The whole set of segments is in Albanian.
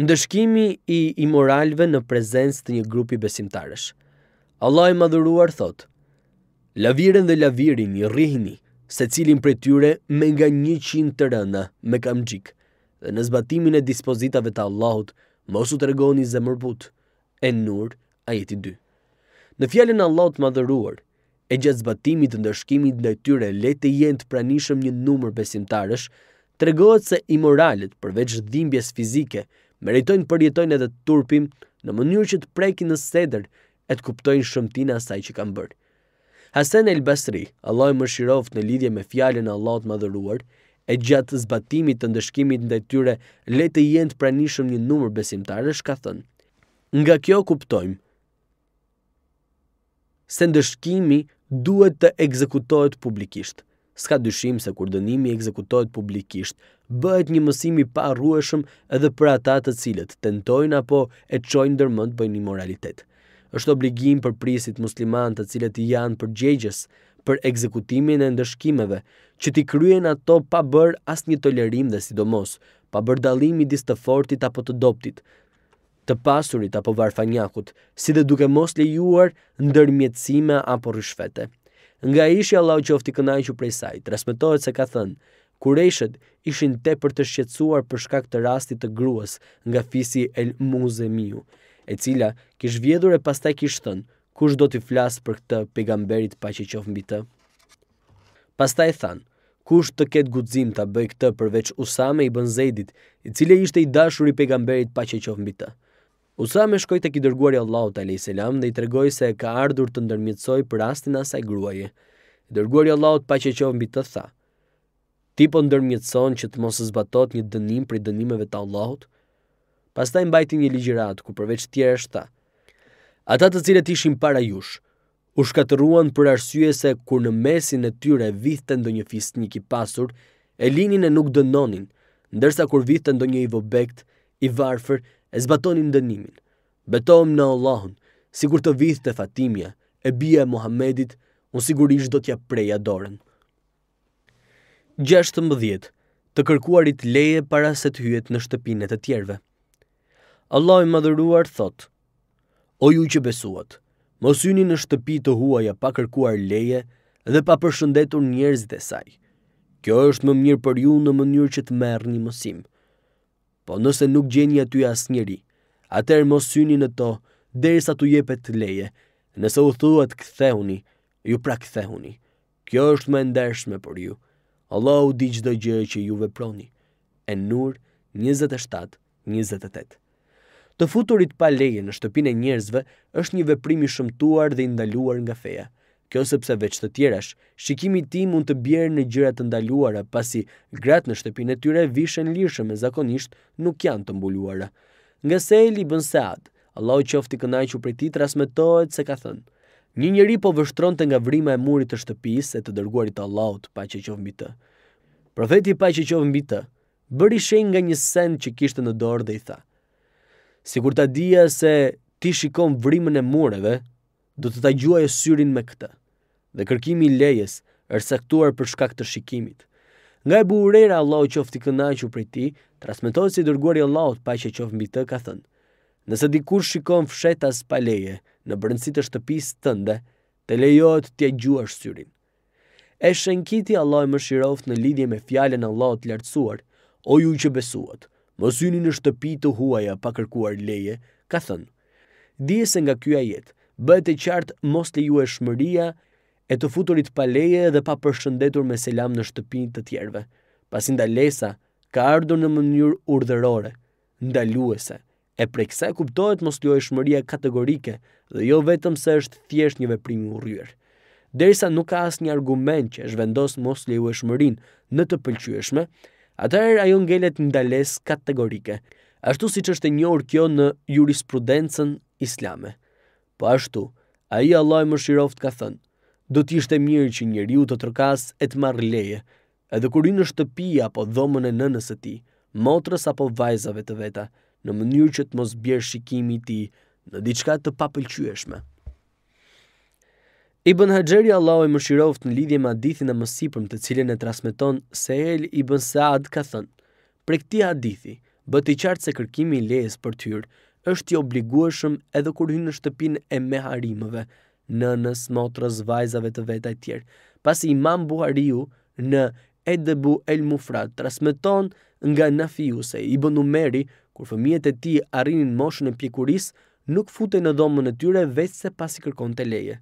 Ndëshkimi i imoralve në prezencë të një grupi besimtarësh. Allah i madhuruar thot, Laviren dhe lavirin i rihni, se cilin për tyre me nga një qinë të rëna me kam gjik, dhe në zbatimin e dispozitave të Allahut, mosu të regoni zemërbut, e nur, a jeti dy. Në fjallin Allahut madhuruar, e gjatë zbatimit të ndëshkimit në tyre lete jenë të pranishëm një numër besimtarësh, të regohet se imoralit përveç dhimbjes fizike, meritojnë përjetojnë edhe turpim në mënyrë që të prekin në seder e të kuptojnë shëmtin asaj që kanë bërë. Hasan el Basri, Allah më mëshiroft në lidhje me fjallën Allah të madhëruar, e gjatë zbatimit të ndëshkimit ndaj tyre le të jenë të pranishëm një numër besimtarësh ka thënë. Nga kjo kuptojmë se ndëshkimi duhet të ekzekutohet publikisht s'ka dyshim se kur dënimi ekzekutojt publikisht, bëhet një mësimi pa rrueshëm edhe për ata të cilët tentojnë apo e qojnë dërmënd bëjnë një moralitet. është obligim për prisit musliman të cilët janë për gjegjes, për ekzekutimin e ndëshkimeve, që t'i kryen ato pa bërë asë një tolerim dhe sidomos, pa bërdalimi disë të fortit apo të doptit, të pasurit apo varfanjakut, si dhe duke mos lejuar ndërmjetësime apo rrishvete. Nga ishi Allahu qofti kënaqur prej saj. Transmetohet se ka thënë: Kurejshët ishin te për të shqetsuar për shkak të rastit të gruas nga fisi El Muzemiu, e cila kish vjedhur e pastaj kish thënë: Kush do t'i flas për këtë pejgamberit pa që qof mbi të? Pastaj than: Kush të ketë guxim ta bëj këtë përveç Usame ibn Zeidit, i cili ishte i dashuri pejgamberit pa që qof mbi të? Usame shkoj të ki dërguar e Allahut a.s. dhe i tregoj se ka ardhur të ndërmjëtsoj për astin asaj gruaje. Dërguar e Allahut pa që qovë mbi të tha. Ti po ndërmjëtson që të mos zbatot një dënim për i dënimeve të Allahut? Pastaj i mbajti një ligjirat, ku përveç tjera shta. Ata të cilët ishin para jush, u shkatëruan për arsye se kur në mesin e tyre vithë ndo një fist një kipasur, e linin e nuk dënonin, ndërsa kur vithë ndo një i vobekt, i varfër, e zbatonin dënimin. betohem në Allahun, si kur të vith të fatimja, e bia e Muhammedit, unë sigurisht do t'ja preja dorën. Gjashtë të mbëdhjet, të kërkuarit leje para se të hyet në shtëpinet e tjerve. Allah i madhëruar thot, o ju që besuat, mosyni në shtëpi të huaja pa kërkuar leje dhe pa përshëndetur njerëzit e saj. Kjo është më mirë për ju në mënyrë që të merë një mosimë po nëse nuk gjeni aty asë njeri, atër mos syni në to, derisa të jepet leje, nëse u thuat këthehuni, ju pra këthehuni. Kjo është më ndershme për ju. Allah u di gjdo gjë që ju veproni. E nur 27-28 Të futurit pa leje në shtëpin e njerëzve është një veprimi shëmtuar dhe indaluar nga feja. Kjo sepse veç të tjerash, shikimi ti mund të bjerë në gjyrat të ndaluara, pasi gratë në shtëpinë e tyre vishën lirëshëm e zakonisht nuk janë të mbuluara. Nga se e li bën sead, Allah u qofti kënaj që prej ti të se ka thënë. Një njëri po vështron të nga vrima e murit të shtëpis e të dërguarit Allah të pa që qofë mbi të. Profeti pa që qofë mbi të, bëri shenë nga një send që kishtë në dorë dhe i tha. Si kur ta dhja se ti shikon vrimën e mureve, do të ta gjuaj e syrin me këtë dhe kërkimi i lejes është saktuar për shkak të shikimit. Nga e buhurera Allahu qoftë i kënaqur prej ti, transmeton se si dërguari i pa që qoftë mbi të ka thënë: Nëse dikush shikon fshetas pa leje në brendësi të shtëpisë tënde, të lejohet të gjuar syrin. E shënkiti Allahu mëshiroft në lidhje me fjalën e Allahut të lartësuar, o ju që besuat, mos hyni në shtëpi të huaja pa kërkuar leje, ka thënë. Dije se nga ky ajet bëhet e qartë mos e të futurit pa leje dhe pa përshëndetur me selam në shtëpinë të tjerëve. Pasi ndalesa ka ardhur në mënyrë urdhërore, ndaluese, e preksa kësaj kuptohet mos shmëria kategorike dhe jo vetëm se është thjesht një veprim i urryer. Derisa nuk ka asnjë argument që zhvendos mos shmërin në të pëlqyeshme, atëherë ajo ngelet ndales kategorike, ashtu siç është e njohur kjo në jurisprudencën islame. Po ashtu, ai Allah i mëshiroft ka thënë: do të ishte mirë që njeriu të tërkas e të marr leje, edhe kur hyn në shtëpi apo dhomën e nënës së tij, motrës apo vajzave të veta, në mënyrë që të mos bjerë shikimi i tij në diçka të papëlqyeshme. Ibn Hajar Allahu i mëshiroft në lidhje me hadithin e mësipërm të cilën e transmeton Sahel ibn Saad ka thënë: "Për këtë hadith, bëhet i qartë se kërkimi i lejes për tyr është i obligueshëm edhe kur hyn në shtëpinë e meharimëve, nënës, motrës, vajzave të veta e tjerë. Pasi imam Buhariu në Edebu El Mufrat transmiton nga Nafiu se i bënumeri, kur fëmijet e ti arrinin moshën e pjekuris, nuk fute në dhomën e tyre vetë se pasi kërkon të leje.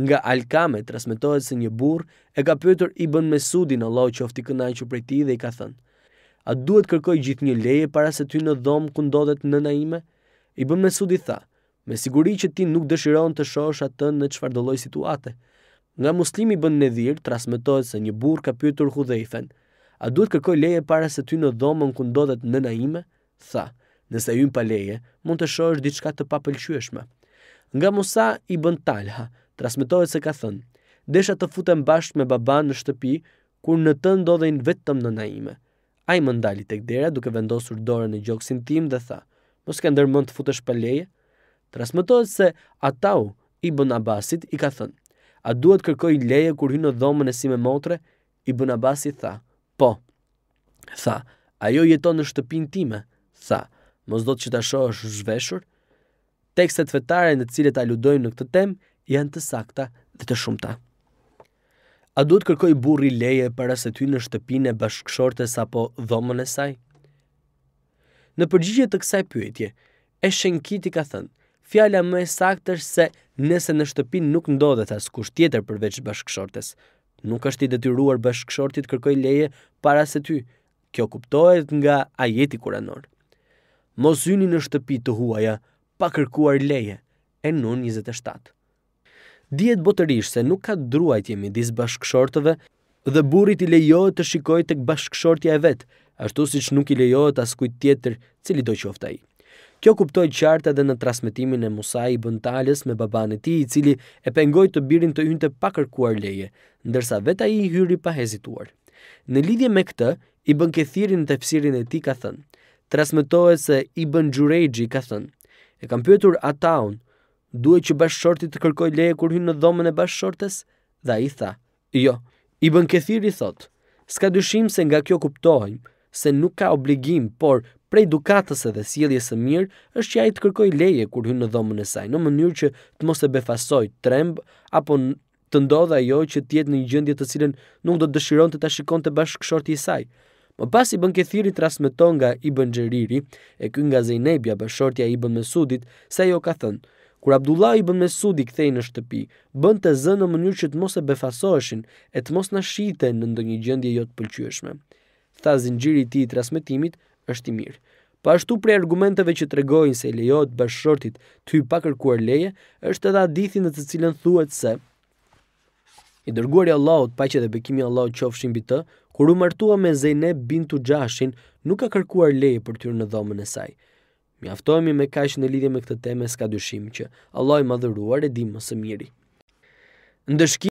Nga Alkame transmetohet se një bur e ka pyetur i bën Mesudin Allahu qoftë ofti kënaqur prej ti dhe i ka thënë. A duhet kërkoj gjithë një leje para se ty në dhomë ku ndodhet nëna ime? I bën Mesudi tha, thaë, me siguri që ti nuk dëshiron të shosh atë në çfarë do lloj situate. Nga muslimi bën dhirë, transmetohet se një burë ka pyetur hudhejfen, a duhet kërkoj leje para se ty në dhomën ku ndodhet nëna ime? Tha, nëse hyn pa leje, mund të shohësh diçka të papëlqyeshme. Nga Musa i bën Talha, transmetohet se ka thënë, desha të futem bashkë me baba në shtëpi kur në të ndodhen vetëm nëna ime. Ai më ndali tek dera duke vendosur dorën në gjoksin tim dhe tha, mos ke ndërmend të futesh pa leje? Transmetohet se Atau i Abbasit i ka thënë, a duhet kërkoj leje kur hynë në dhomën e si me motre? i Abbasit tha, po, tha, ajo jeton në shtëpin time, tha, mos do të që të asho është zhveshur? Tekstet vetare në cilet aludojmë në këtë tem janë të sakta dhe të shumëta. A duhet kërkoj burri leje para se ty në shtëpinë e bashkëshortes apo dhomën e saj? Në përgjigje të kësaj pyetje, e shenkiti ka thënë, fjala më e saktë është se nëse në shtëpi nuk ndodhet askush tjetër përveç bashkëshortes, nuk është i detyruar bashkëshorti të kërkojë leje para se ty. Kjo kuptohet nga ajeti kuranor. Mos hyni në shtëpi të huaja pa kërkuar leje. E nun 27. Dihet botërisht se nuk ka druajtje midis bashkëshortëve dhe burit i lejohet të shikojë tek bashkëshortja e vet, ashtu siç nuk i lejohet askujt tjetër, cili do qoftë ai. Kjo kuptoj qartë edhe në trasmetimin e Musa i bëntales me baban e ti i cili e pengoj të birin të yn të pakërkuar leje, ndërsa veta i hyri pa hezituar. Në lidhje me këtë, i bën këthirin të pësirin e ti ka thënë. Transmetohet se i bën gjurejgji ka thënë. E kam pëtur ataun, duhe që bashkëshortit të kërkoj leje kur hynë në dhomën e bashkëshortes? Dha i tha, jo, i bën këthiri thotë, s'ka dyshim se nga kjo kuptojnë, se nuk ka obligim, por Prej dukatës edhe sjelje së mirë është që ai i të kërkoj leje kur hynë në dhomën e saj, në mënyrë që të mos e befasoj tremb, apo të ndodhe ajo që tjetë në një gjëndje të cilën nuk do të dëshiron të ta shikon të bashkëshorti i saj. Më pas i bën kethiri trasmeton nga i bën e kën nga zejnebja bashkëshortja i bën mesudit, se jo ka thënë, kur Abdullah i bën mesudi kthej në shtëpi, bën të në mënyrë që të mos e befasoheshin e të mos na shite në ndonjë gjendje jo të Tha zinxhiri i i transmetimit është i mirë. Po ashtu për argumenteve që tregojnë se lejohet bashortit të hyjë pa kërkuar leje, është edhe hadithi në të cilën thuhet se i dërguari i Allahut, paqja dhe bekimi i Allahut qofshin mbi të, kur u martua me Zejneb bintu Xhashin, nuk ka kërkuar leje për të hyrë në dhomën e saj. Mjaftohemi me kaq në lidhje me këtë temë s'ka dyshim që Allahu i madhëruar e di më së miri. Ndëshkimi